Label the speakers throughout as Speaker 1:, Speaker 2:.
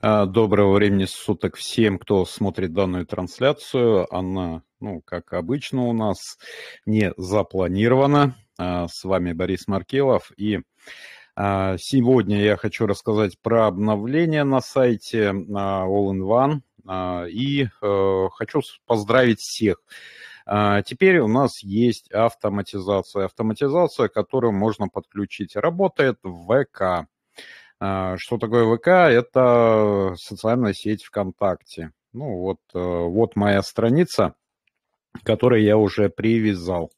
Speaker 1: А, доброго времени суток всем, кто смотрит данную трансляцию. Она, ну, как обычно у нас, не запланирована. А, с вами Борис Маркелов. И а, сегодня я хочу рассказать про обновление на сайте All in One. И э, хочу поздравить всех. Теперь у нас есть автоматизация. Автоматизация, которую можно подключить. Работает в ВК а, что такое ВК? Это социальная сеть ВКонтакте. Ну вот, э, вот моя страница, к которой я уже привязал.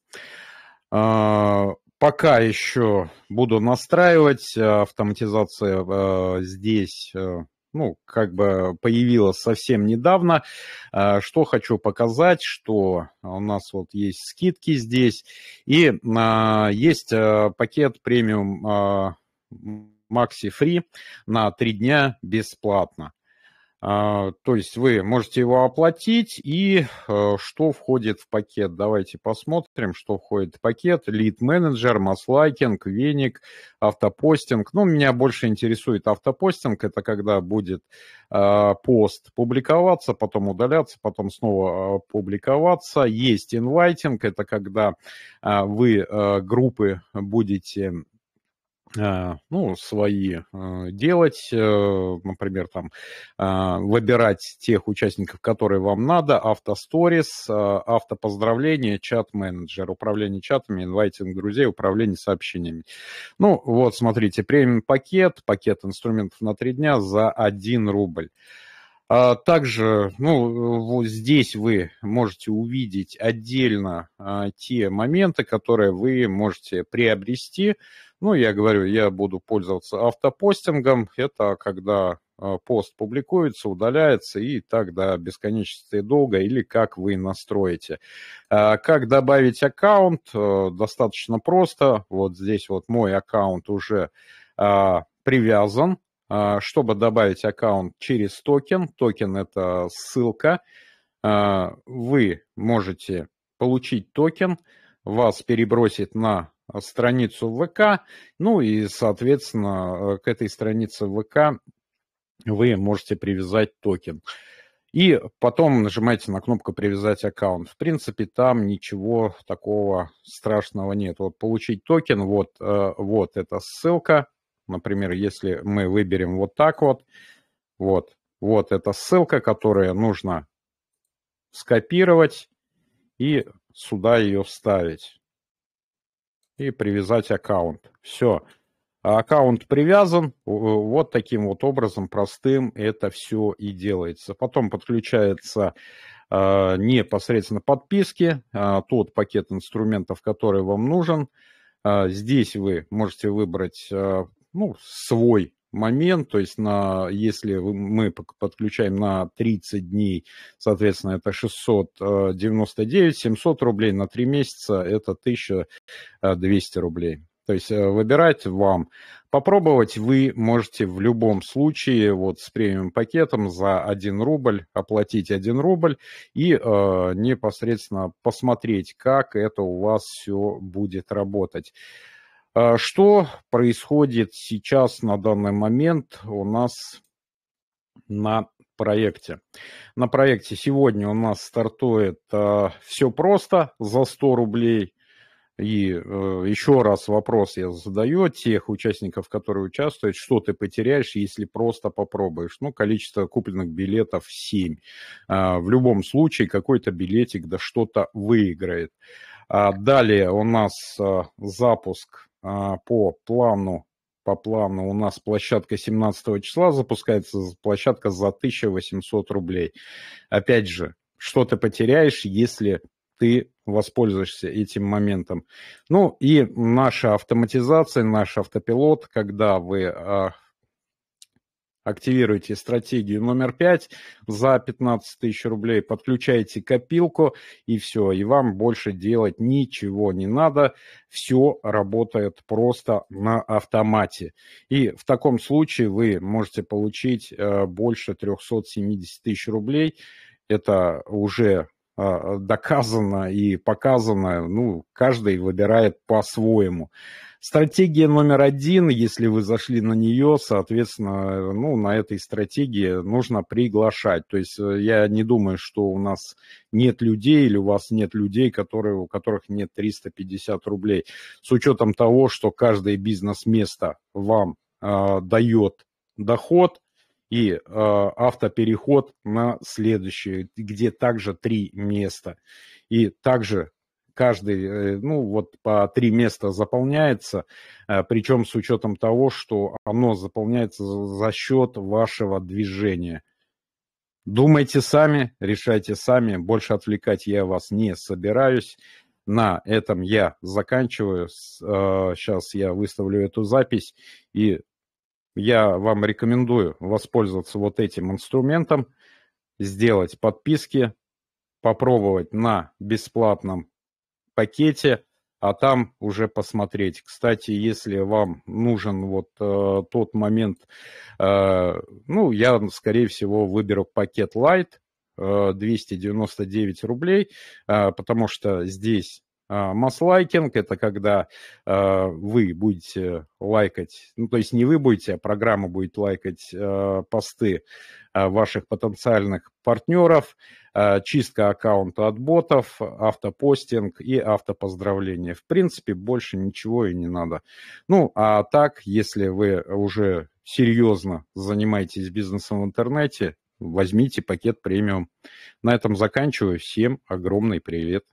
Speaker 1: А, пока еще буду настраивать. А, автоматизация здесь э, ну, как бы появилась совсем недавно. Что хочу показать, что у нас вот есть скидки здесь. И есть э, пакет премиум Maxi Free на 3 дня бесплатно. А, то есть вы можете его оплатить, и э, что входит в пакет? Давайте посмотрим, что входит в пакет. Лид-менеджер, маслайкинг, веник, автопостинг. Ну, меня больше интересует автопостинг. Это когда будет э, пост публиковаться, потом удаляться, потом снова э, публиковаться. Есть инвайтинг. Это когда вы группы будете а, ну, свои а, делать, э, например, там, а, выбирать тех участников, которые вам надо, автосторис, автопоздравления, чат-менеджер, управление чатами, инвайтинг друзей, управление сообщениями. Ну, вот, смотрите, премиум пакет, пакет инструментов на три дня за один рубль. А, также ну, вот здесь вы можете увидеть отдельно а, те моменты, которые вы можете приобрести. Ну, я говорю, я буду пользоваться автопостингом. Это когда а, пост публикуется, удаляется и так до бесконечности долго, или как вы настроите. как добавить аккаунт? Э, достаточно просто. Вот здесь вот мой аккаунт уже привязан а, чтобы добавить аккаунт через токен, токен это ссылка, а, вы можете получить токен, вас перебросит на страницу ВК, ну и, соответственно, к этой странице ВК вы можете привязать токен. И потом нажимаете на кнопку «Привязать аккаунт». В принципе, там ничего такого страшного нет. Вот получить токен, вот, э, вот эта ссылка – Например, если мы выберем вот так вот, вот, вот эта ссылка, которая нужно скопировать и сюда ее вставить. И привязать аккаунт. Все. А аккаунт привязан. Вот таким вот образом простым это все и делается. Потом подключается э, непосредственно подписки, а, тот пакет инструментов, который вам нужен. здесь вы можете выбрать ну, свой момент, то есть на, если мы подключаем на 30 дней, соответственно, это 699, 700 э, рублей, на 3 месяца это 1200 э, рублей. То есть э, выбирать вам. Попробовать вы можете в любом случае вот с премиум пакетом за 1 рубль оплатить 1 рубль и э, непосредственно посмотреть, как это у вас все будет работать. А что происходит сейчас на данный момент у нас на проекте? На проекте сегодня у нас стартует э, а, все просто за 100 рублей. И э, еще раз вопрос я задаю тех участников, которые участвуют, что ты потеряешь, если просто попробуешь. Ну, количество купленных билетов 7. Э, а, в любом случае какой-то билетик да что-то выиграет. А далее у нас э, запуск а, по плану по плану У нас площадка 17 числа запускается, площадка за 1800 рублей. Опять же, что ты потеряешь, если ты воспользуешься этим моментом. Ну и наша автоматизация, наш автопилот, когда вы а, активируйте стратегию номер 5 за 15 тысяч рублей, подключайте копилку и все, и вам больше делать ничего не надо, все работает просто на автомате. И в таком случае вы можете получить э, больше 370 тысяч рублей, это уже э, доказано и показано, ну, каждый выбирает по-своему. Стратегия номер один, если вы зашли на нее, соответственно, ну, на этой стратегии нужно приглашать. То есть э, я не думаю, что у нас нет людей или у вас нет людей, которые, у которых нет 350 рублей. С учетом того, что каждое бизнес-место вам э, дает доход, и э, автопереход на следующее, где также три места. И также каждый, э, ну, вот по три места заполняется, э, причем с учетом того, что оно заполняется за счет вашего движения. Думайте сами, решайте сами, больше отвлекать я вас не собираюсь. На этом я заканчиваю. Сейчас э, я выставлю эту запись, и я вам рекомендую воспользоваться вот этим инструментом, сделать подписки, попробовать на бесплатном пакете, а там уже посмотреть. Кстати, если вам нужен вот э, тот момент, э, ну, я, скорее всего, выберу пакет Light, 299 э, рублей, э, потому что здесь а, Маслайкинг – это когда э, вы будете лайкать, ну, то есть не вы будете, а программа будет лайкать э, посты э, ваших потенциальных партнеров, э, чистка аккаунта от ботов, автопостинг и автопоздравление. В принципе, больше ничего и не надо. Ну, а так, если вы уже серьезно занимаетесь бизнесом в интернете, возьмите пакет премиум. На этом заканчиваю. Всем огромный привет.